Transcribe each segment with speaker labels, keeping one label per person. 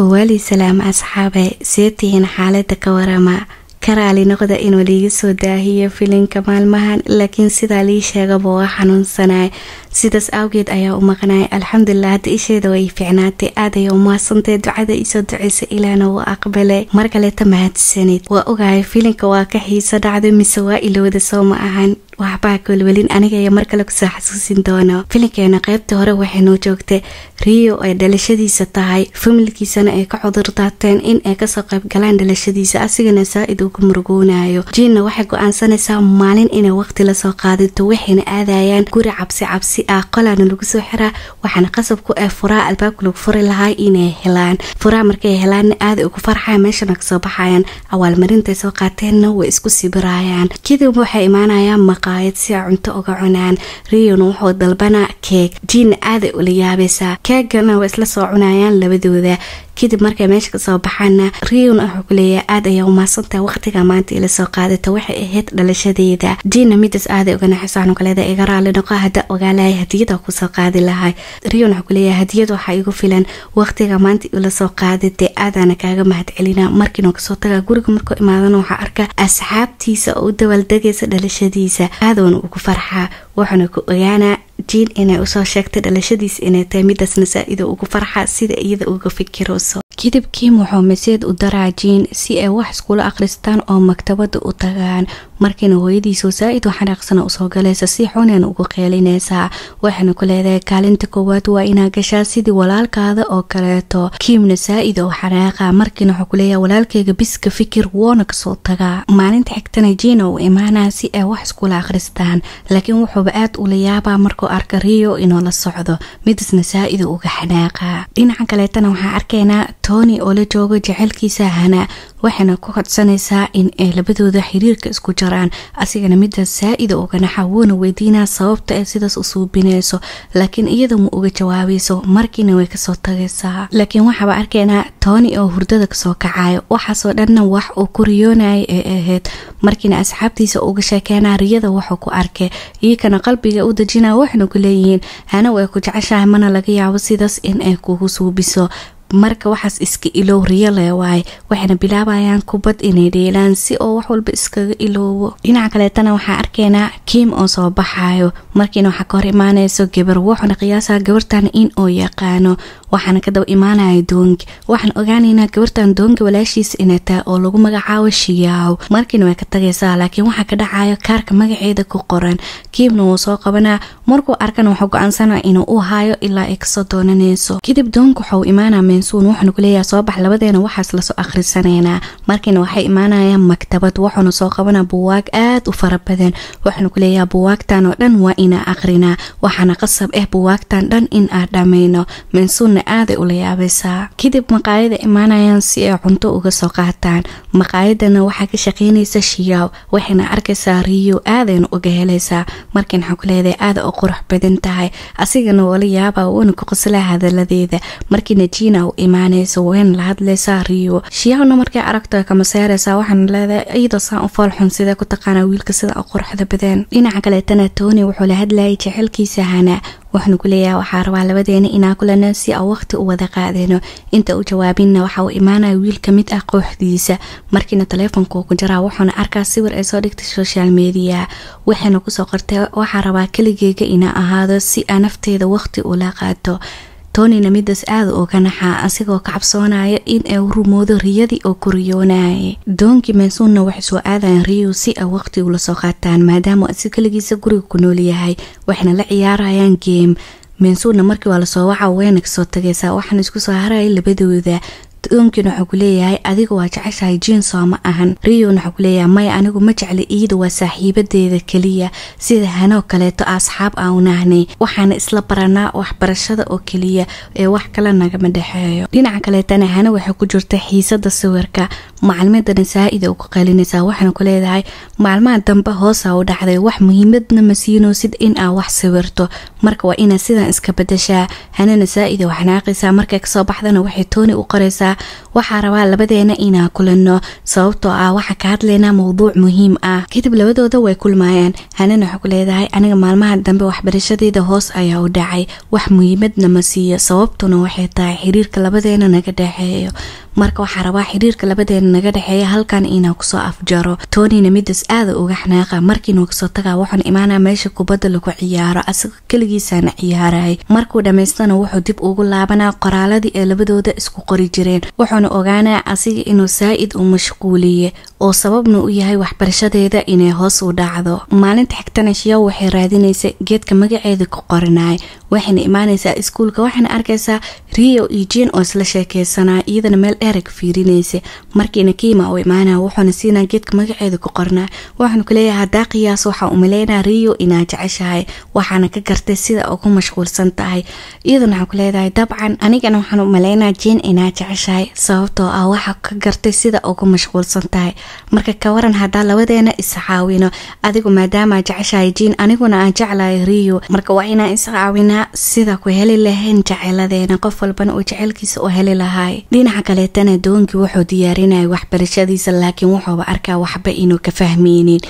Speaker 1: waalid salaam asxaabe seetihiin xaalada ka warama karaali noqda inuu liiga soo daahiyo filinka maalmahan laakiin sidaa lii sheegaba waa xanuunsanaay sidaas awgeed ayaa u maqnay alxamdulilah hadda isheeda way fiicnaatay aad ayay u mahadsantay ducada iisoo duceysa ilaana waa aqbalay mar ta mahadsanid waa ogahay filinka waa ka xiiso dhacdo mise waa ilowda soo ma ahan waxbaa kalwelin aniga iyo mar kale kusoo xasuusin doono filinkeena qaybta hore waxay noo joogtay rio ay dhalashadiisa tahay familkiisana ay ka cudurdaateen in ay kasoo qayb galaan dhalashadiisa asigana saa-id uu ku murugoonayo jiinna waxay go-aansanaysaa maalin inay waqti lasoo qaadinto waxayna aadayaan guri cabsi cabsi ah qolaana lagu soo xiraa waxaana qasabku ee furaa albaabka lagu furi lahaa inay helaan furaa markay helaanna aaday ugu farxaa meeshana kasoo baxayaan awaalmarintay soo qaateenna way isku sibirayaan kadib waxay imaanayaan maqaayad si a cunto uga cunaan riyon wuxuu dalbana keeg jiina aaday ula yaabaysaa keegana waa isla soo cunayaan labadooda kadib markay meesha kasoo baxaana riona wuxuu ku leeyahay aada ayaa umaadsantaha waqtiga maanta ila soo qaadata waxay ahayd dhalashadeeda jina midas aaday uga naxisaan kaleeda iga raali noqo hadda ogaalay hadiyada kusoo qaadi lahay rion wuxuu kuleeyahay hadiyad waxaa igu filan waqtiga maanta ila soo qaadate aadaana kaaga mahad celina markiinu kasoo taga guriga markuu imaadana waxaa arka asxaabtiisa oo u dabaaldegaysa dhalashadiisa aadowna ugu farxaa waxaana ku ogaanaa jiin inay usoo sheegtay dhalashadiis inay tahay midaas nasaa-ida ugu farxa sida iyada uga fikirayso kidib kiim wuxuu maseed u daraa jiin si ay wax iskula akhristaan oo maktabada u tagaan markiina hooyadiisoo saa-id oo xanaaqsana usoo galaysa si xuneen ugu qeelinaysaa waxayna ku leedahay kaalinta koowaad waa inaa gashaa sidii walaalkaada oo kaleeto kiimna saa-id oo xanaaqa markiina waxaa kuleeyaha walaalkeyga biska fikir woona kasoo tagaa maalinta xigtana jiina uu imaanaa si ay wax iskula akhristaan laakiin wuxuuba aad ula yaabaa markuu arka rio inuu la socdo midisna saa-id uga xanaaqa dhinaca kaleetana waxaa arkaynaa tony oo la joogo jecelkiisa hana waxayna ku codsanaysaa in ay labadooda xiriirka isku jara maraan asigana midda saa-ida uganaxa wuuna weydiinaa sababta ay sidaas u suubinayso laakiin iyada ma uga jawaabayso markiina way kasoo tagaysaa laakiin waxaaba arkaynaa tooni oo hurdada kasoo kacaayo waxaasoo dhanna wax uu ku riyoonayay ee ahayd markiina asxaabtiisa uga sheekeynaa riyada waxuu ku arkay iyokana qalbiga u dajinaa waxayna ku leeyihiin hana way ku jeceshahay mana laga yaabo sidaas in ay kugu suubiso marka waxaas iska ilow riyale waaye waxayna bilaabayaan kubad inay dheelaan si oo wax walba iskaga iloobo dhinaca kaleetana waxaa arkaynaa kim oo soo baxayo markiina waxaa ka hor imaanayso gabar wuxuuna qiyaasaa gabartan in uu yaqaano waxaana ka daba imaanaya doongi waxaan ogaanaynaa gabartan doonga walaashiisa inay tahay oo lagu magacaabo shiyaaw markiina way ka tagaysaa laakiin waxaa ka dhacayo kaarka magaceeda ku qoran kiibna wuu soo qabanaa markuu arkana waxuu go inuu u haayo ilaa ay kasoo doonanayso kadib doonka waxau imaanaa meensuun wuxuuna kuleeyaha soo bax labadeena waxaas lasoo akhrisanaynaa markiina waxay imaanayaan maktabad wuxuuna soo qabanaa buwaag aad u fara badan waxaana kuleeyaha buwaagtan oo dhan waa inaa akhrinaa waxaana qasab ah eh buwaagtan dhan in aa dhamayno meensuunna dadkana aaday ula yaabaysaa kadib maqaayada imaanayaan si ay cunto uga soo qaataan maqaayadana waxaa ka shaqeynaysa shiyaab waxayna arkaysaa riyo aadayna uga helaysaa markan waxaan ku leedahay aada u qurux badan tahay asigana wala yaaba waana ku qoslaa hadalladeeda markiina jiina u imaanayso wayna la hadlaysaa riyo shiyaabna markay aragto kama saaraysaa waxaana leedahay iyadoo saan u foolxun sida ku taqaanaa wiilka sida u quruxda badan dhinaca kaleetana tooni wuxuu la hadlayay jecelkiisa hana waxaanu ku leeyahay waxaa rabaa labadeena inaa kulano si aan waqti u wada qaadeeno inta u jawaabinna waxa uu imaanaya wiil ka mid ah qooxdiisa markiina taleefonkuu ku jaraa wuxuuna arkaa sawir ay soo dhigtay social media waxayna kusoo qortay waxaa rabaa keligeyga inaa ahaado si aa nafteeda waqti ula qaato tonina midas aada uga naxa asigoo ka cabsoonaya in ay rumoodo riyadii oo koriyoonaya doonkii mansuunna waxay soo aadayaan riyu si ay waqhti ula soo qaataan maadaama si kaligiisa guriga ku nool yahay waxayna la ciyaarayaan geem mensuunna markii waa lasoo waca wayna kasoo tageysaa waxaana isku soo haraya labadooda doonkiina wuxuu ku leeyahay adiga waa jeceshahay jiin sooma ahan riyona wuxuu ku leeyahay maya anigu ma jecli iida waa saaxiibadeeda keliya sida hanoo kaleeto asxaab aanahnay waxaana isla baranaa waxbarashada oo keliya ee wax kale nagama dhexeeyo dhinaca kaleetana hano waxay ku jirta xiisada sawirka macalimiintana saa-ida qalinaysaa waxaana ku leedahay maalmaha dambe hoosa u dhacday wax muhiimadna masiinoosid in aa wax sawirto marka waa inaa sidan iska badashaa hanana saa waxnaaqaysaa markay kasoo baxdana waxay tooni u qoraysaa waxaa rabaa labadeena inaa kulanno sababtoo ah waxaa ka hadlaynaa mowduuc muhiim ah kadib labadooda way kulmaayeen hanana waxaa ku leedahay aniga maalmaha dambe waxbarashadeyda hoos ayaa u dhacay wax muhiimadna ma siiyo sababtuna waxay tahay xiriirka labadeena naga dhexeeyo marka waxaa rabaa xiriirka labadeena naga dhexeeya halkan inaa kusoo afjaro tonina midas aada uga xanaaqa markiinuu kasoo tagaa waxaan imaanaa meesha kubadda lagu ciyaaro asaga keligiisaana ciyaarayay markuu dhammaystana wuxuu dib ugu laabanaa qoraaladii ee labadooda isku qori jireen wuxuuna ogaanaa asiga inuu saa-id u mashquuliye oo sababna u yahay waxbarashadeeda inay hoos u dhacdo maalinta xigtana shiyaw waxay raadinaysay geedka magaceeda ku qorinay waxayna imaaneysaa iskuulka waxaana arkaysaa rio iyo jen oo isla sheekeysanaa iyadana meel dheerag fiirinaysa markiina kiima u imaana wuxuuna siinaa geedka magaceeda ku qornaa waxaanu kuleeyahay haddaa qiyaas waxaa umaleynaa rio inaa jeceshahay waxaana ka gartay sida oo mashquulsan tahay iyadana waxaa kuleedahay dabcan anigana waxaan umaleynaa jen inaa jeceshahay sababtoo ah waxaa ka gartay sida oo mashquulsan tahay marka kawaran haddaa labadeena iscaawino adigu maadaama jeceshahay jen aniguna aan jeclahay rio marka waa inaan iscaawinaa sida ku heli lahayn jeceladeena qof walbana uu jecelkiisa u heli lahaay dhinaca kaleetana doonki wuxuu diyaarinaya waxbarashadiisa laakiin wuxuuba arkaa waxba inuu ka fahmeynin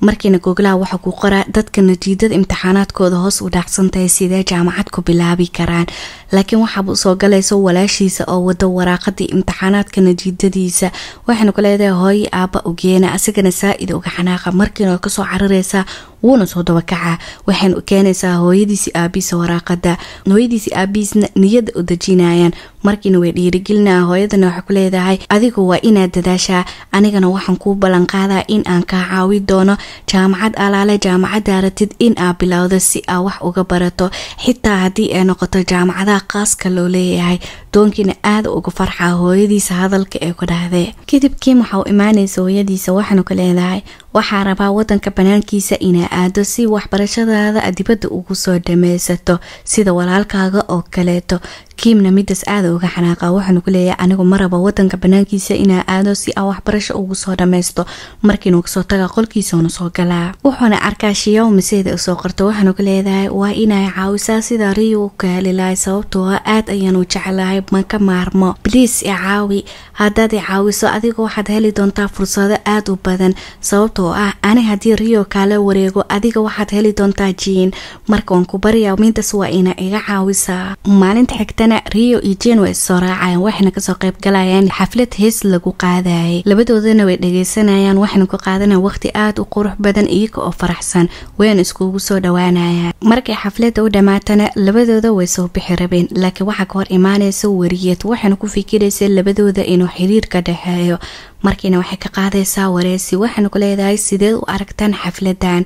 Speaker 1: markiina goglaha waxaa ku qoraa dadka natiijada imtixaanaadkooda hoos u dhaacsantahay sidee jaamacad ku bilaabi karaan laakiin waxaaba usoo galaysa walaashiisa oo wado waraaqadii imtixaanaadka natiijadiisa waxayna ku leedahay hooye aaba ugeena asigana saa uga xanaaqa markiina kasoo carareysa wuuna soo dabakacaa waxaynu keenaysaa hooyadiisi aabiisa waraaqada hooyadiisi aabiisna niyadda u dejinayaan markiina way dhiirigelinaa hooyadana waxay ku leedahay adigu waa inaad dadaashaa anigana waxaan kuu ballan qaadaa in aan kaa caawi doono jaamacad alaale jaamacaddaa ratid in aad bilowdo si aa wax uga barato xitaa haddii ay noqoto jaamacadaha qaaska loo leeyahay doonkiina aada uga farxaa hooyadiisa hadalka ee ku dhaahdee kadib kim waxa u imaanaysa hooyadiisa waxaanu ka waxaa rabaa wadanka banaankiisa inaa aado si waxbarashadaada dibadda ugu soo dhameysato sida walaalkaaga oo kaleeto kiimna midaas aada uga xanaaqa waxaanu ku leeyahay anigu maraba wadanka banaankiisa inaa aado si aan waxbarasho ugu soo dhameysto markiinu kasoo taga qolkiisauna soo galaa wuxuuna arkaa shiyaw maseeda usoo qorto waxaanu ku leedahay waa inay caawisaa sida riyu ka helilahay sababtoo ah aada ayaanu jecelahay qayb ma maarmo bliis i caawi haddaad i caawiso adiga waxaad heli doontaa fursado aad u badan sababtoo ah ani haddii riyo kaala wareego adiga waxaad heli doontaa jiin marka waan ku baryaa miintaas waa ina iga caawisaa maalinta xigtana rio iyo jin way soo raacayaan waxayna kasoo qayb galayaan xaflad hees lagu qaadayay labadoodana way dhageysanayaan waxayna ku qaadanaya waqti aada u qurux badan iyaga oo faraxsan wayna iskugu soo dhawaanayaan markay xaflada u dhamaatana labadooda way soo bixi rabeen laakiin waxaa ka hor imaanaysa soo wariyeed waxayna ku fikiraysaa labadooda inuu xiriir ka dhexeeyo markiina waxay ka qaadaysaa wareysi waxayna ku leedahay sideed u aragtaan xafladan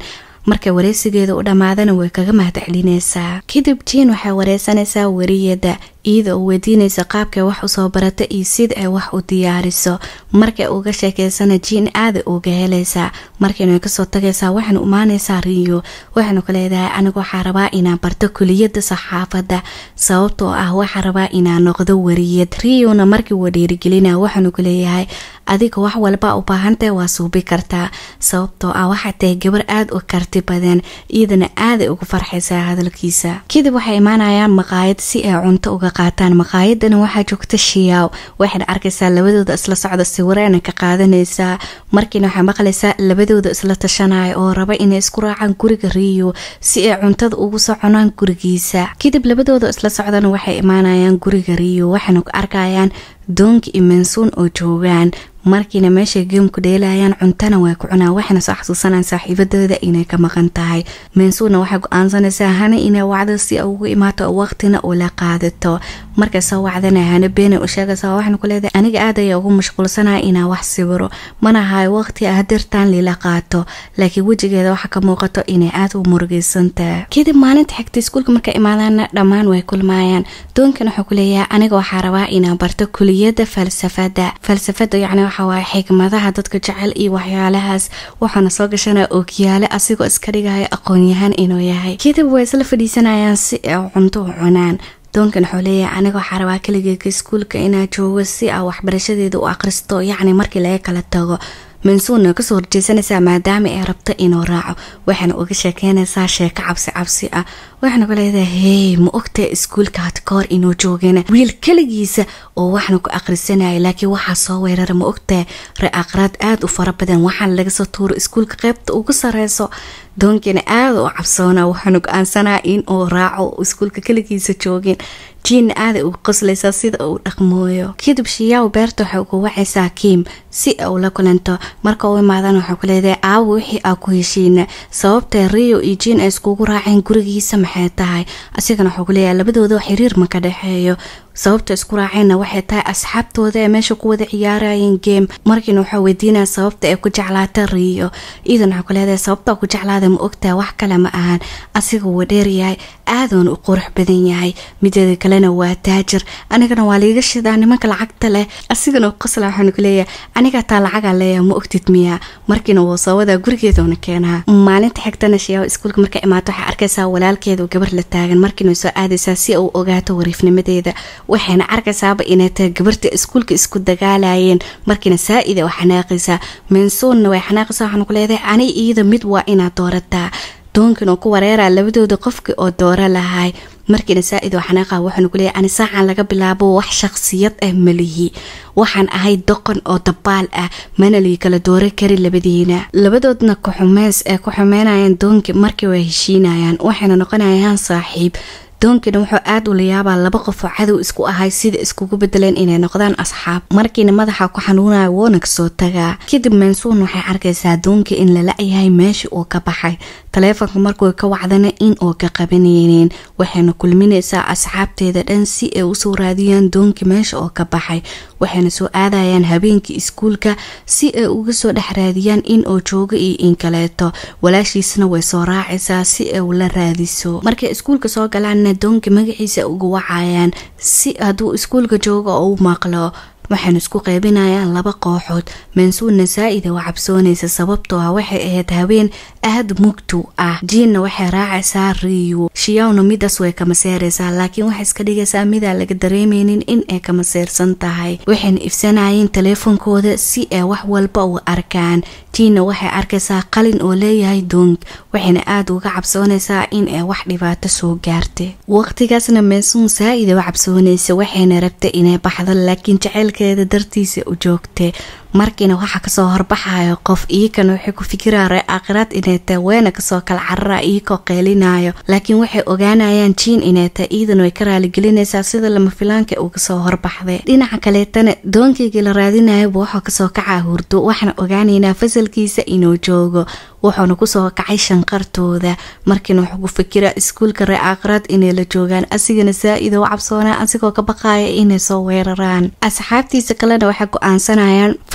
Speaker 1: markay wareysigeeda u dhammaadana way kaga mahad celinaysaa kadib jiin waxay wareysanaysaa wariyada iyada u weydiinaysa qaabka wax usoo barata iyo sida ay wax u diyaariso markay uga sheekeysana jiin aada uga helaysaa markaynu kasoo tagaysaa waxaynu imaanaysaa riyo waxaynu ka leedahay aniga waxaa rabaa inaan barto kuliyada saxaafada sababtoo ah waxaa rabaa inaan noqdo wariyad riyona markii wa dhiirigelina waxaanu ku leeyahay adiga wax walba ubaahantahy waa suubi kartaa sababtoo ah waxaa tahay gabar aada u karti badan iyadana aaday ugu farxaysaa hadalkiisa kadib waxay imaanayaan maqaayad si ay cunto uga qaataan maqaayadana waxaa joogta shiyaaw waxaad arkaysaa labadooda isla socda sawirana ka qaadanaysaa markiina waxaa maqlaysaa labadooda isla tashanaya oo raba inay isku raacaan guriga riyo si ay cuntada ugu soconaan gurigiisa kadib labadooda isla socdana waxay imaanayaan guriga riyo ku arkayaan doonki iyo mansuun oo joogaan markiina meeshay geemku dheelayaan cuntana waa ku cunaa waxayna soo xasuusanaan saaxiibadooda inay ka maqan tahay meensuuna waxay go-aansanaysaa hana inay wacdo si ugu imaato waqtina ula qaadato markay soo wacdana hana beena u sheegaysa waxayna ku leedahay aniga aad ayaa ugu mashquulsanaya inaa wax sibiro mana ahay waqti ah dirtaan lila qaato laakiin wejigeeda waxaa ka muuqato inay aada u murugeysantaha kadib maalinta xigta iskuulka markay imaadaanna dhammaan way kulmaayaan doonkan wuxuu ku leeyahay aniga waxaa rabaa inaan barto kuliyada falsafada falsafada yani waxawaay xigmadaha dadka jecel iyo waxyaalahaas waxaana soo gashanaa ogyaale asigoo iska dhigaya aqoon-yahaan inuu yahay kadib way isla fadhiisanayaan si ay cunto u cunaan doonkan wuxuu leeyahay anigoo xarabaa kaligeeka iskuulka inaa joogo si aa waxbarashadeeda u akhristo yacni markii laga kala tago mansuunna kasoo horjeysanaysaa maadaama ay rabta inuu raaco waxaana uga sheekeynaysaa sheeko cabsi cabsi ah waxaana ku leedahay hey ma ogta iskuulka had inuu joogeen wiil keligiisa oo waxna ku akhrisanaya laakiin waxaa soo weerara ma ogta ra aqraad aada u fara badan waxaana laga soo tuuro iskuulka qeybta ugu sareyso doonkina aada u cabsoona waxaanu go-aansanaa in uu raaco iskuulka keligiisa joogin jiinna aada ugu qoslaysaa sida uu dhaqmooyo kadib shiyaaw beerta waxay ugu wacaysaa kiim si u la kulanto marka uu imaadan waxaa ku leedahay aawo wixii aa ku heshiina sababtee rio iyo jiin ay iskugu raaceen gurigiisa max waxay tahay asigana waxuu kuleeyahay labadooda xiriir ma ka dhexeeyo sababta isku raaceenna waxay tahay asxaabtooda ee meesha ku wada ciyaarayeen game markiina waxaa weydiinaya sababta ay ku jeclaata riyo iidan waxaa ku leedahay sababtaa ku jeclaada ma ogtaha wax kale ma ahan asiga waa dheeryahay aadoona u qurux badan yahay mideeda kalena waa taajir anigana waa liiga shidaa nimanka lacagta leh asigana qosla waxaanu ku leeyahay aniga taa leeya ma ogtid miyaa markiina wou sawadaa keenaa maalinta xigtana shayaabo iskuulka markay imaato waxaa arkaysaa walaalkeeda gabar la taagan markiina soo aadaysaa si u ogaato wariifnimadeeda waxayna arkaysaaba inay tahay gabarta iskuulka isku dagaalayeen markiina saa-ida waa xanaaqaysaa mensuunna way xanaaqaysaa waxaan ku leedahay ani iyada mid waa inaad doorataa doonkiin oo ku wareeraa labadooda qofkii oo dooro lahay markiina saa-id oo waxaanu ku leeyahay ani saacan laga bilaabo wax shakhsiyad ah malihi waxaan ahay doqon oo dabaal ah mana kala dooro karin labadiina labadoodna ku xumeys ee eh, ku xumeynayaan doonki markii way heshiinayaan waxayna noqonayaan saaxiib doonkiina wuxuu aada ula yaabaa laba qof oo cadow isku ahay sida iskugu bedeleen inay noqdaan asxaab markiina madaxa ku xanuunaya woonag soo tagaa kadib mansuun waxay arkaysaa doonka in lala yahay meesha uu ka baxay taleefonka markuu ka wacdana in uu ka qabanaynin waxayna kulminaysaa asxaabteeda dhan si ay usoo raadiyaan doonka meesha oo ka baxay waxayna soo aadayaan habeenkii iskuulka si ay uga soo dhex raadiyaan in uu joogo iyo in kaleeto walaashiisna way soo raacaysaa si ay ula raadiso markay iskuulka soo galaanna adoonka magaciisa uga wacayaan si hadduu iskuulka jooga oo u maqlo waxaan isku qaybinayaa laba kooxood mansuudna saa-ida waa cabsoonaysa sababtoo ah waxay ahayd haween aada mugtu ah jiinna waxay raacaysaa riyu shiyawna midaas way kama seeraysaa laakiin waxay iska dhigaysaa midaa laga dareemeynin in ay kama seersan tahay waxayna ifsanayeen taleefonkooda si ay wax walba u arkaan jiinna waxay arkaysaa qalin oo leeyahay doong waxayna aada uga cabsoonaysaa in ay wax dhibaato soo gaarta waqtigaasna mansuun saa-ida cabsoonaysa waxayna rabta inay baxdo laakiin jaceyl dadaalkeeda dartiisa u joogtay markiina waxa kasoo horbaxayo qof iyakan wuxuu ku fikiraare aakhiraad inay weena kasoo kala carara iyakoo laakiin waxay ogaanayaan jiin inay iidan way ka raaligelinaysaa sida lama filaanka uu kasoo horbaxday dhinaca kaleetana doonkaygii la raadinayaba wuxuu kasoo kacaa hurdo waxaana ogaanaynaa fasalkiisa inuu joogo wuxuuna kusoo kacay shanqartooda markiina wuxuu ku fikiraa iskuulka ree aakhiraad inay la joogaan asigana saa-id cabsoonaa asigoo ka baqaaya inay soo weeraraan asxaabtiisa kalena waxay go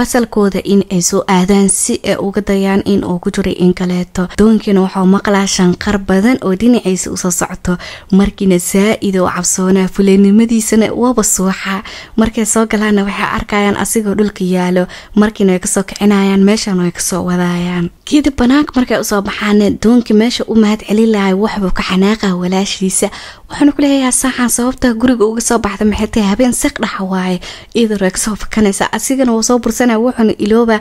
Speaker 1: asalkooda in ay soo aadaan si ay uga dayaan in uu ku jiray in kaleeto doonkiina waxau maqlaa shanqar badan oo dhinaciisa usoo socto markiina saa-id oo cabsoonaa fuleennimadiisana waba suuxa markay soo galaanna waxay arkayaan asigoo dhulka yaalo markiina ay kasoo kicinayaan meeshan ay kasoo wadaayaan kidib banaanka markay usoo baxaan doonkii meesha u mahad celin waxbuu ka xanaaqa walaashiisa waxaanu ku leeyahay saaxan sababta guriga uga soo baxda maxirtay habeen seq dhaxa waaye iyadoo reegsoo fakanaysa asigana wuu soo bursanaya wuxuuna ilooba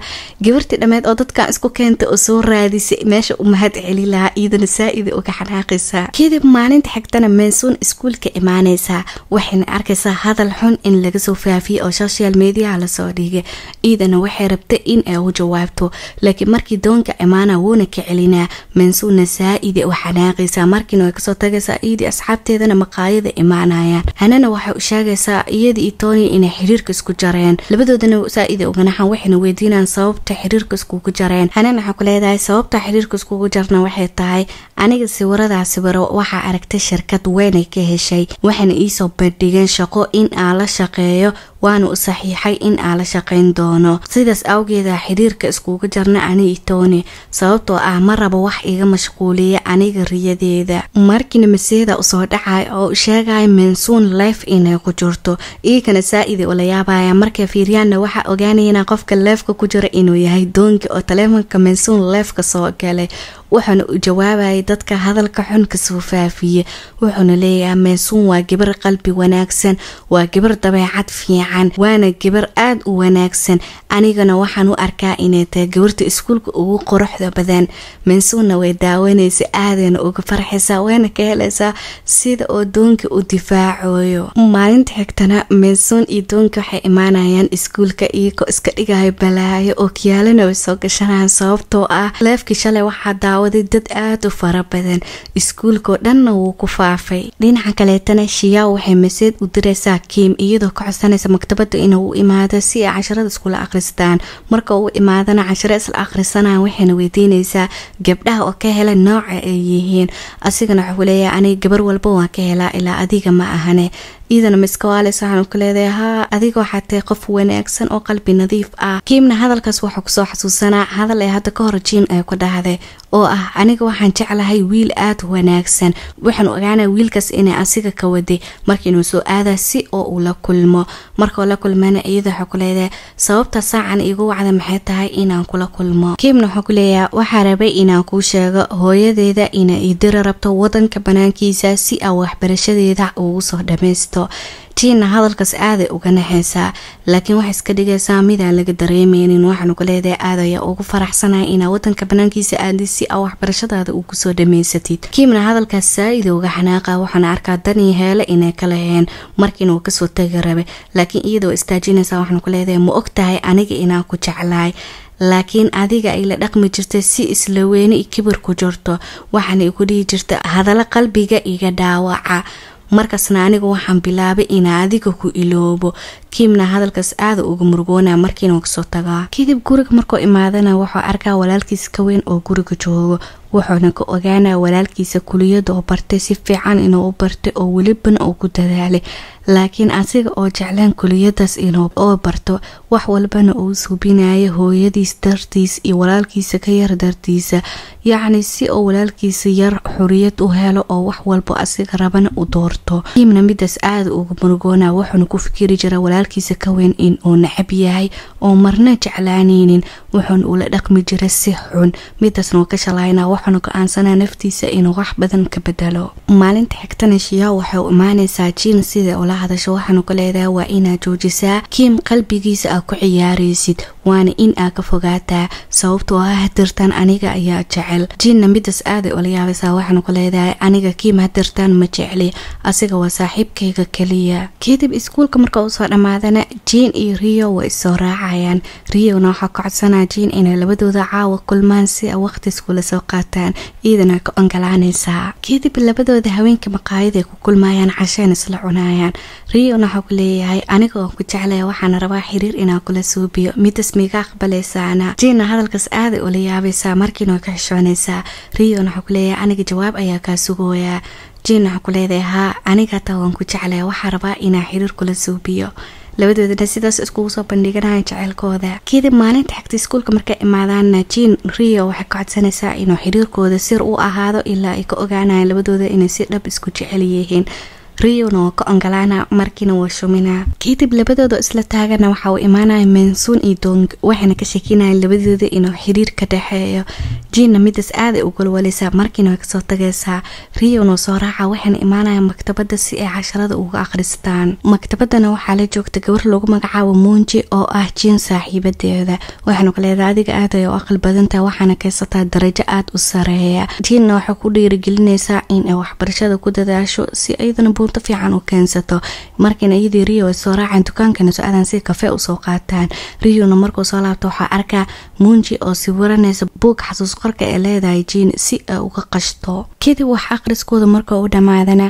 Speaker 1: gabartii dhammeyd oo dadkan isku keenta oo soo raadisay meesha u mahad celin iyadana saa uga xanaaqaysa kadib maalinta xigtana meensuun iskuulka imaanaysaa waxayna arkaysaa hadal xun in laga soo faafiyay oo social mediaha lasoo dhigay iidana waxay rabtay in ay u jawaabto laakiin markii doonka imaana wuuna ka celinaa mansuuna saa-ide oo xanaaqaysaa markiina way kasoo tagaysaa iyadii asxaabteedana maqaayada imaanayaan hanana waxay u sheegaysaa iyadii iyo toniya inay xiriirka isku jareen labadoodana saa-ide waxayna weydiinaan sababta xiriirka iskugu jareen hanana waxaa ku leedahay sababta xiriirka iskugu jarna waxay tahay aniga sawiradaa sawiro waxaa aragtay shirkad weynay ka heshay waxayna iisoo bandhigeen shaqo in aan la shaqeeyo waana u saxiixay in aan la shaqayn doono sidaas awgeeda xiriirka iskugu jarna ani itoni sababtoo ah ma rabo wax iga mashquuliya aniga riyadeeda markiina maseeda usoo dhacay oo sheegaya mensuun leef inay ku jirto iikana saa-idi ula yaabaya marka fiiryaanna waxaa ogaanayna qofka lefka ku jira inuu yahay doonki oo taleefonka mensuun leefka soo galay wuxuuna u jawaabayay dadka hadalka xun kasoo faafiye wuxuuna leeyahay meesuun waa gabar qalbi wanaagsan waa gabar dabeecad fiican waana gabar aada u wanaagsan anigana waxaan u arkaa inay tahay gabarta iskuulka ugu qor quruxda badan mansuuna way daawanaysa aadayna uga farxaysaa wayna ka helaysaa sida oo doonka u difaacayo maalinta xigtana mansuun iyo doonka waxay imaanayaan iskuulka iyagoo iska dhigayo balaayo oo kiyaalana way soo gashanayaan sababtoo ah leefkii shalay waxaa daawaday dad aad u fara badan iskuulkao dhanna wuu ku faafay dhinaca kaleetana shiyaa waxay maseed u diraysaa kiim iyadoo ka codsanaysa maktabada inuu imaado si ay casharada iskula akhristaan marka uu imaadana cashare isla akhrisanaa waxayna weydiineysaa gabdhaha oo ka hela nooca ay yihiin asigana waxuu leeyahay aniga gabar walba waan ka helaa ilaa adiga ma ahane iidana miskawaalis waxaan ku leedahay haa adiga qof wanaagsan oo qalbi nadiif ah kiimna hadalkaas waxuu kusoo xasuusanaa hadal ay hadda ka hor jiim ay ku dhahday oo ah aniga waxaan jeclahay wiil aad wanaagsan waxaan ogaanaa wiilkaas inay asiga ka waday markiinuu soo aada oo uu la kulmo markau la kulmana iyada waxaa ku sababta saacan iigu wacda maxay tahay inaan kula kulmo kiimna waxaa ku waxaa rabay inaan kuu sheego hooyadeeda inay idira rabto wadanka banaankiisa si aa waxbarashadeeda ugu soo dhamaysto karto tiina hadalkaas aaday uga naxeysaa laakiin waxay iska dhigaysaa midaan laga dareemeynin waxaanu ku leedahay aad ayaa ugu faraxsanaya inaa wadanka banaankiisa aadi si aa waxbarashadaada ugu soo dhamaysatid kiimna hadalkaas saa uga xanaaqa waxaana arkaa danii heele inay ka laheen markiinuu kasoo tagi rabe laakiin iyadoo istaajinaysa waxaanu ku leedahay ma og tahay aniga inaan ku jeclaay laakiin adiga ay la dhaqmi jirtay si isla i kibir ku jirto waxaana igu dhihi jirta hadallo qalbiga iga dhaawaca markaasna aniga waxaan bilaabay in adiga ku iloobo kiimna hadalkaas aada uga murugoonaa markiina kasoo tagaa kadib guriga markuu imaadana wuxuu arkaa walaalkiis ka weyn oo guriga joogo wuxuuna ka ogaanaa walaalkiisa kuliyada oo bartay si fiican inuu u bartay oo weliban uu dadaalay laakiin asiga oo jeclaan kuliyadaas inoo barto wax walbana uu suubinaya hooyadiis dartiis iyo walaalkiisa ka yar dartiisa yacni si oo walaalkiisa yar xuriyad u helo oo wax walba asiga rabana u doorto iimna midaas aada uga murugoona wuxuuna ku fikiri jira walaalkiisa ka weyn inuu nacab yahay oo marna jeclaaneynin wuxuuna ula dhaqmi jira si xun midaasna ka shalayna wuxuuna go-aansanaa naftiisa inuu wax badan ka bedelo maalinta xigtana shiyaa waxay u imaanaysaa jiin sida ula hadasho waxaanu ka waa inaad joojisaa kim qalbigiisa aa ku ciyaaraysid waana in aa ka fogaataa sababtoo ah hadirtaan aniga ayaa jecel jiinna midaas aaday ula yaabaysaa waxaanu leedahay aniga kiim hadirtaan ma jecli asiga waa saaxiibkayga keliya kadib iskuulka marka usoo dhammaadana jiin iyo rio way isoo raacayaan riona waxaa ka codsanaa jiin inay labadooda caawa kulmaan si waqtiskula soo qaat qaataan ciidan ay ku angalaanaysaa kadib labadooda haweenka maqaayada ay ku kulmaayaan casheen isla cunaayaan riyona waxaa ku leeyahay aniga oon ku jeclaya waxaana rabaa xiriir inaan kula suubiyo midas miiga aqbalaysaana jiina hadalkaas aaday ula yaabaysaa markiina ka xishoonaysaa riyona waxa ku leeyahay aniga jawaab ayaa kaa sugooyaa jiin waxaa ku leedahay haa aniga hataa waan ku jeclaya waxaa rabaa inaan xiriir kula suubiyo labadoodana sidaas iskugu soo bandhiganaya jaceylkooda kadib maalinta xigtay iskuulka markay imaadaan jiin rio waxay ka codsanaysaa inuu xiriirkooda sir u ahaado ilaa ay ka ogaanayaan labadooda inay si dhab isku jecel yihiin riyona waa ka ongolaana markiina waa shuminaa kadib labadooda isla taagana waxa uu imaanaya mansuun iyo dong waxayna ka sheekinayaan labadooda inuu xiriir ka dhexeeyo jiinna midaas aaday u golwaleysaa markiina way kasoo tagaysaa riyona soo raaca waxayna imaanaya maktabada si ay casharada uga akhristaan maktabadana waxaa la joogta gabar lagu magacaabo muunji oo ah jiin saaxiibadeeda waxaynu ka leedahay adiga aad ay aqal badantaha waxaana kaysataa darajo aada u sareeya jiinna waxay ku dhiirigelinaysaa inay waxbarashada ku dadaasho si aydan cunto fiican u keensato markiina iyadii riyo ay soo raaceen dukaankana su aadan si kafee usoo qaataan riyona markuu soo laabta waxaa arkaa muunji oo siwiranaysa buug xasuus qorka ee leedahay jiin si ay uga qashto kadib wax akhriskooda marka u dhammaadana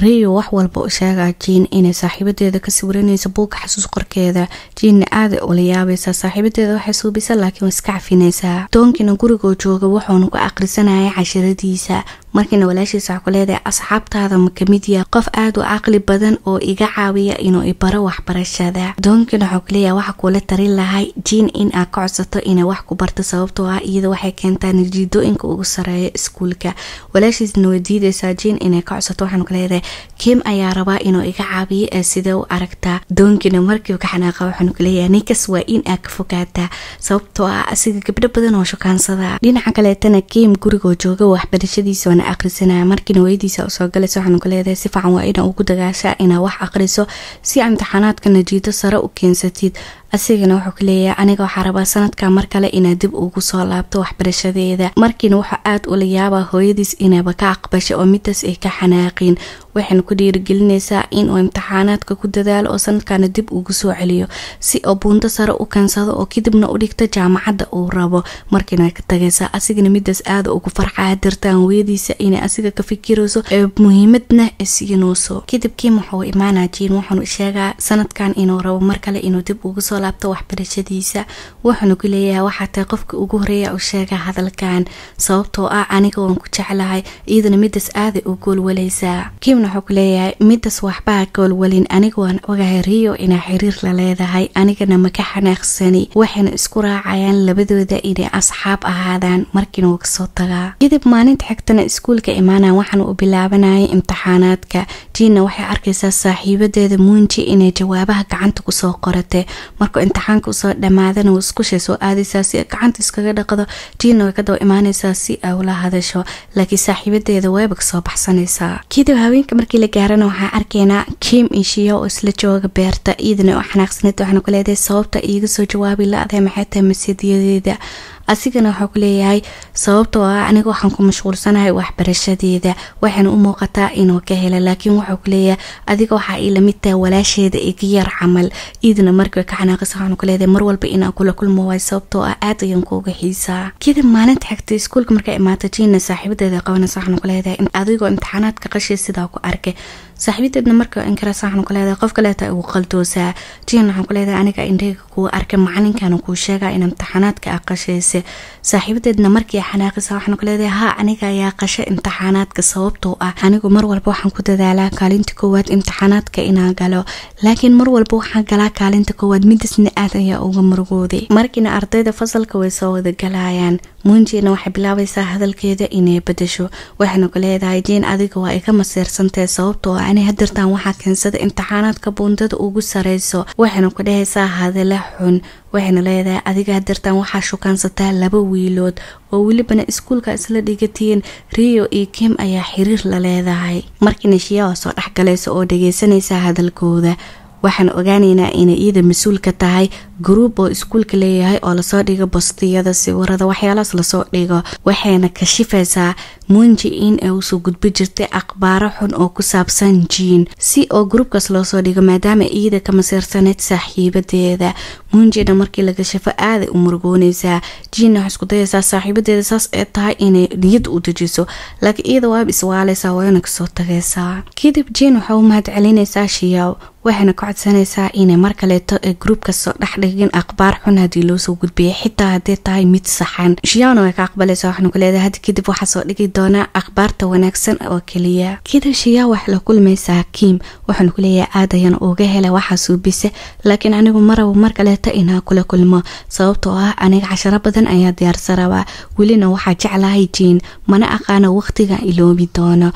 Speaker 1: rio wax walba u sheegaa jiin inay saaxiibadeeda ka sawiranayso buugga xasuus qorkeeda jiinna aada ula yaabaysaa saaxiibadeeda waxay suubisa laakiin waa iska cafinaysaa doonkina gurigoo jooga wuxuunu ku aqrisanayay cashiradiisa markiina walaashiisa wax ku leedahay asxaabtaada ma kamid yaha qof aada u caqli badan oo iga caawiya inuu ibaro waxbarashada doonkin waxuu kuleeyaha waxa kuula tarin lahay jiin in aad ka codsato inay wax ku barto sababtoo ah iyada waxay keentaa natiijooyinka ugu sareeya iskuulka walaashiisna way diidaysaa jiin inay ka codsato waxaanu ku leedahay kim ayaa rabaa inuu iga caabiyo sida u aragtaa doonkina markiiba ka xanaaqa waxaanu kaleeyahay ninkas waa in aa ka fogaataa sababtoo ah asiga gabdho badan oo shukaansada dhinaca kaleetana kim gurigoo jooga waxbarashadiisa oona akhrisanaya markiina weyadiisa usoo galaysa waxaanu kaleedahay si fican waa inaa ugu dagaashaa inaa wax akhriso si imtixaanaadkana jiito sare u keensatid asigana wuxuu ka leeyahay aniga waxaa rabaa sanadka mar kale inaa dib ugu soo laabto waxbarashadeeda markiina waxaa aad ula yaabaa hooyadiis inaba ka aqbasha oo midaas ay ka xanaaqiin waxayna ku dhiirigelinaysaa inuu imtixaanaadka ku dadaalo oo sanadkana dib ugu soo celiyo si oo buunto sare u kansado oo kadibna u dhigto jaamacadda uu rabo markiina ka tagaysaa asigana midaas aada ugu farxaa dirtaan hooyadiisa inay asiga ka fikirayso ee muhiimadna isiinayso kadib kiim imaanaa jiin waxaanu sheegaa sanadkan inuu rabo mar kale inuu dib ugu soo soo laabto waxbarashadiisa waxanugu leeyahay waxaa tahay qofka ugu horeeya u sheega hadalkan sababtoo ah aniga waan ku jeclahay iyadana midaas aaday u goolwalaysaa kimna wuxuu ku leeyahay midaas waxbaa goolwalin aniga waan ogahay riyo inaa xiriir la leedahay anigana maka xanaaqsani waxayna isku raacayaan labadooda inay asxaab ahaadaan markiina wuu kasoo tagaa kadib maalinta xigtana iskuulka imaanaa waxaan u bilaabanayay imtixaanaadka jiinna waxay arkaysaa saaxiibadeeda muunji inay jawaabaha gacanta kusoo qorate markuu imtixaanka usoo dhamaadana wuu iskushay soo aadaysaa si gacanta iskaga dhaqdo jiinna way ka daba imaanaysaa si ay ula hadasho laakiin saaxiibadeeda wayba kasoo baxsanaysaa kidow haweenka markii la gaarana waxaa arkaynaa kim ishiya oo isla jooga beerta iidana oo xanaaqsanada waxaana ku leedahay sababta iiga soo jawaabi la-dahay maxay tahay masiidiyadeeda asigana waxaa leeyahay sababtoo ah aniga waxaan ku mashquulsanahay waxbarashadeeda waxayna u muuqataa inuu ka hela laakiin waxaa kuleeyahay adiga waxaa iilamid tahay walaasheeda iga yar camal iidna marka ka xanaaqisa waxaan kuleedahay mar walba inaan kula kulmo waay sababtoo ah aad ayaan kuuga xiisaa kida maalinta xigtay iskuulka markaa imaata jiina saaxiibadeeda qabanaysa waxaan kuleedahay adigoo imtixaanaadka qashii sidaa ku arkay saaxiibadeedna marka inkarees waxaan ku leedahay qof kaleeta igu qaldoosaa jian waxaan ku leedahay aniga indheyga kuu arka macalinkana kuu sheegaa in imtixaanaadka aa qashaysa saaxiibadeedna markii xanaaqisa waxaan ku leedahay haa aniga ayaa qasha imtixaanaadka sababtoo ah anigu mar walba waxaan ku dadaalaa kaalinta koowaad imtixaanaadka inaan galo laakiin mar walba waxaan galaa kaalinta koowaad midisna aad ayaa uga murugooday markiina ardayda fasalka way soo wada galayaan muunjiina waxay bilaabaysaa hadalkeeda inay bedesho waxayna ku leedahay jiin adiga waa iga masiirsantae sababtoo ah inay hadirtaan waxaa keensada imtixaanaadka buundada ugu sareyso waxayna ku dhahaysaa hadala xun waxayna leedahay adiga hadirtaan waxaa shukaansataa laba wiilood oo welibana iskuulka isla dhigatiyeen rio iyo kim ayaa xiriir la leedahay markiina shiyaa soo dhex oo dhageysanaysa hadalkooda waxaan ogaaneynaa inay iyada mas-uulka tahay garuub oo iskuulka leeyahay oo lasoo dhigo bostiyada sawirada waxyaalahaas lasoo dhigo waxayna kashifaysaa munji in ay usoo gudbi jirtay akhbaaro xun oo ku saabsan jiin si oo gruubkaas loosoo dhigo maadaama iida ka masiirsaneyd saaxiibadeeda munjina markii la kashifo aaday u murugoonaysaa jiinna wax iskudayaysaa saaxiibadeeda saas ay tahay inay niyad u dejiso laakiin iida waab iswaaleysaa waana kasoo tagaysaa kadib jiin waxaa u mahad celinaysaa shiyaaw waxayna ku codsanaysaa inay mar kaleeto ee gruubka soo dhex in akhbaar xun hadii loosoo gudbiyay xitaa hadee tahay mid saxan shiano ay ka aqbaleysa waxaanu kuleedahay had kadib waxaa soo dhigi doonaa akhbaarta wanaagsan oo kaliya kida shiyaa wax la kulmaysa hakiim waxaanu kuleeyahay aad ayaan uga hela waxaa suubise laakiin anigu marabo mar kaleeta inaa kula kulmo sababtoo ah aniga casharo badan ayaa diyaarsan rabaa welina waxaa jeclahay jiin mana aqaana waqtiga iloobi doono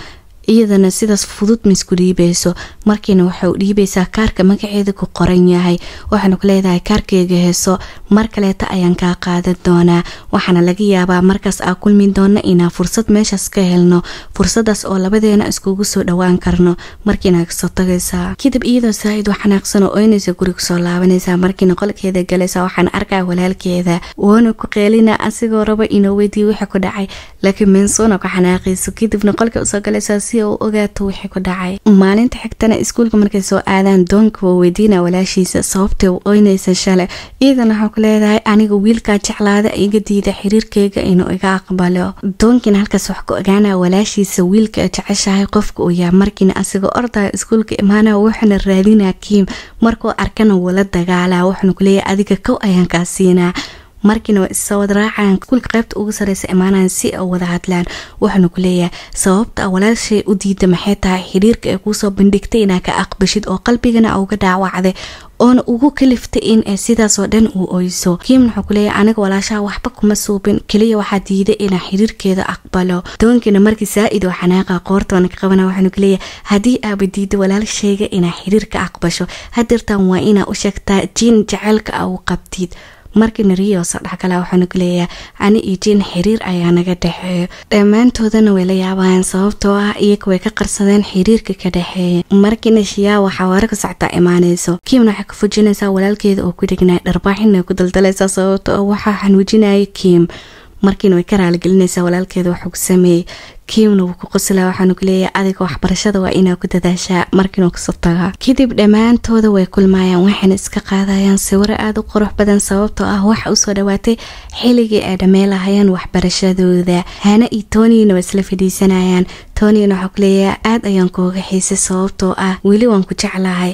Speaker 1: iyadana sidaas fudud ma isku dhiibayso markiina waxa u dhiibaysaa kaarka magaceeda ku qoran yahay waxaanu ku leedahay kaarkeyga heeso mar kaleeta ayaan kaa qaadan doonaa waxaana laga yaabaa markaas aa kulmi doona inaan fursad meeshaas ka helno fursadaas oo labadeena iskugu soo dhawaan karno markiina kasoo tagaysaa kadib iyadoo saaid u xanaaqsan oo oynaysa guri kusoo laabanaysaa markiina qolkeeda galaysa waxaan arkaa walaalkeeda waana ku qeelina asigoo raba inuu weydiiyo waxa ku dhacay laakiin meensoona ku xanaaqayso kadibna qolka usoo galaysaas si u ogaato wixii ku dhacay maalinta xigtana iskuulka markay soo aadaan doonka waa weydiina walaashiisa sababta ah u oynaysan shalay ciidan waxaa ku leedahay aniga wiilkaa jeclaada iga diida xiriirkeyga inuu iga aqbalo doonkiina halkaas wax ku ogaana walaashiisa wiilka ee jeceshahay qofka uu yaa markiina asigoo ordaya iskuulka imaana wuxuuna raadinaa kiim markuu arkana wala dagaalaa wuxuuna kuleeyahay adiga kow ayaan kaa siinaa markiina waa issawad raacaan kulka qaybta ugu sareysa imaanaan si a wada hadlaan waxaanu ku leeyahay sababta walaashay u diida maxay tahay xiriirka ay kuusoo bandhigtay inaa ka aqbashid oo qalbigana uga dhaawacday oona ugu kaliftay in sidaasoo dhan uu oyso kiim wuxuu kuleeyahy aniga walaashaha waxba kuma suubin keliya waxaa diiday inaa xiriirkeeda aqbalo doonkiina markii saa oo xanaaqa qoortoona ka qabana waxaanu kuleeyahay haddii aaba diido walaalshayga inaa xiriirka aqbasho hadeertan waa inaa u sheegtaa jiin jaceylka a qabtid markana rio sardhexgala waxaanu kuleeyaa ani iyo jin xiriir ayaa naga dhexeeyo dhammaantoodana way la yaabaan sababtoo ah iyaga way ka qarsadeen xiriirka ka dhexeeya markina shiyaa waxaa waara ka soctaa imaanayso kiimna waxay ku fujinaysaa walaalkeeda oo ku dhegnaa dharbaaxina ku daldalaysaa sababtoo ah waxaa xanuujinaya kim markiina way ka raaligelinaysaa walaalkeeda wax ug sameeyey kiiwna wuu ku qoslaa waxaanu kuleeyahay adiga waxbarashada waa inaa ku dadaashaa markiinuu kaso tagaa kadib dhammaantooda way kulmaayaan waxayna iska qaadayaan sawiro aada u qurux badan sababtoo ah waxa usoo dhawaatay xilligii ay dhammeelahayaan waxbarashadooda hana iyo tooniyina waa isla fadhiisanayaan tooniyina waxaa kuleeyahay aada ayaan kuuga xiisay sababtoo ah weli waan ku jeclahay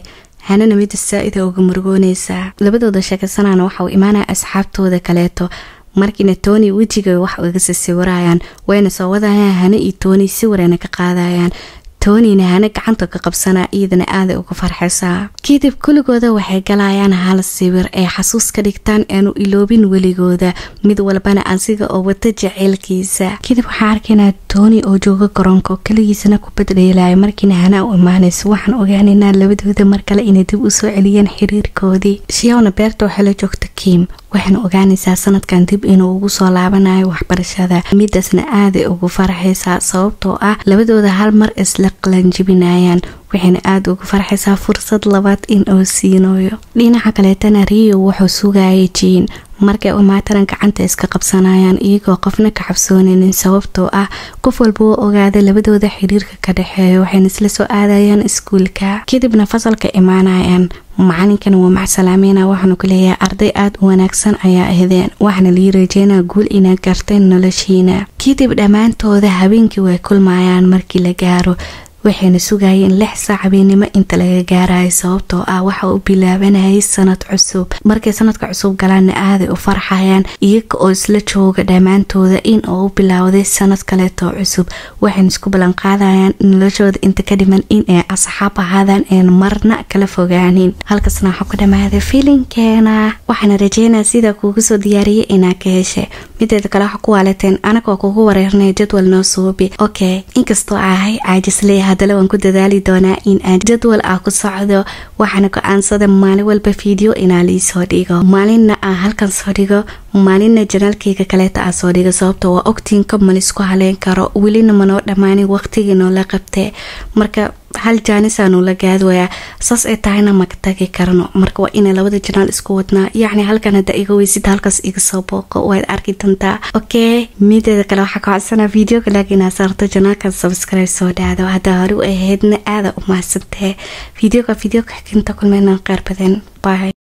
Speaker 1: hanana mida saa uga murugoonaysaa labadooda sheekaysanaana waxa uu imaanaya asxaabtooda kaleeto markiina tooni wejiga wax uga sasawirayaan wayna soo wadayaan hane iyo tooni sawirayna ka qaadayaan toonina hana gacanta ka qabsanaa iyadana aada uga farxaysaa kadib kuligooda waxay galayaan hal sibir ay xasuus ka dhigtaan aanu iloobin weligooda mid walbana asiga oo wata jaceylkiisa kadib waxaa arkaynaa tooni oo jooga garoonka keligiisana ku badheelaya markiina hana u imaanayso waxaan ogaanaynaa labadooda mar kale inay dib usoo celiyeen xiriirkoodii shiyawna beerta waxaa la joogta kim waxaan ogaanaysaa sanadkan dib inuu ugu soo laabanayo waxbarashada midaasna aaday ugu farxaysaa sababtoo ah labadooda hal mar isla qalanjibinayaan waxayna aada uga farxaysaa fursad labaad in oo siinooyo dhinaca kaleetana rio wuxuu sugayay jiin markay umaataran gacanta iska qabsanayaan iyagoo qofna ka cabsoonaynin sababtoo ah qof walba wuu ogaaday labadooda xiriirka ka dhexeeyo waxayna isla soo aadayaan iskuulka kadibna fasalka imaanayaan macalinkana wuu macsalaameyna waxaanu ku leeyahay arday aada u wanaagsan ayaa ahdeen waxaana lii rajeynaa guul inaa garteen noloshiina kadib dhammaantooda habeenkii way kulmayaan markii la gaaro waxayna sugayeen lix saac habeenimo inta laga gaarayo sababtoo ah waxa uu bilaabanayay sanad cusub markay sanadka cusub galaanna aaday u farxayaan iyaga oo isla jooga dhammaantooda in oo u bilowday sanad kaleetoo cusub waxayna isku ballanqaadayaan noloshooda inta ka dhiman inay asxaab ahaadaan een marna kala fogaanin halkaasna waxaa ku dhamaaday filinkeena waxaana rajeynaa sidaa kuugu soo diyaariyay inaa ka heshay mideeda kale waxaa ku waaleteen anagoo kugu wareernay jadwal noo suubi okay inkastoo ahay caajis leeyahay haddana waan ku dadaali doonaa in aan jadwal ah ku socdo waxaana go-aansada maalin walba video inaan liisoo dhigo maalinna aan halkan soo dhigo maalina janaalkayga kaleeta aad soo dhiga sababta waa ogtiin kab malisku haleyn karo welina manoo dhammaanin waqtigii noola qabte marka hal jaanisaanu la gaadwayaa saas ay tahayna maga karno marka waa inay labada janaal isku wadnaa yacni halkan hadda iga weysid halkaas iga soo booqo waad arki doontaa okey mideeda kale waxaa ka codsanaa videoga laag inaa saarto janaalkan sabscribe soo dhaado haddaa hore u aheydna aadaa u mahadsantahe videoga videoka xiginta kulmeynan qeyr badan bye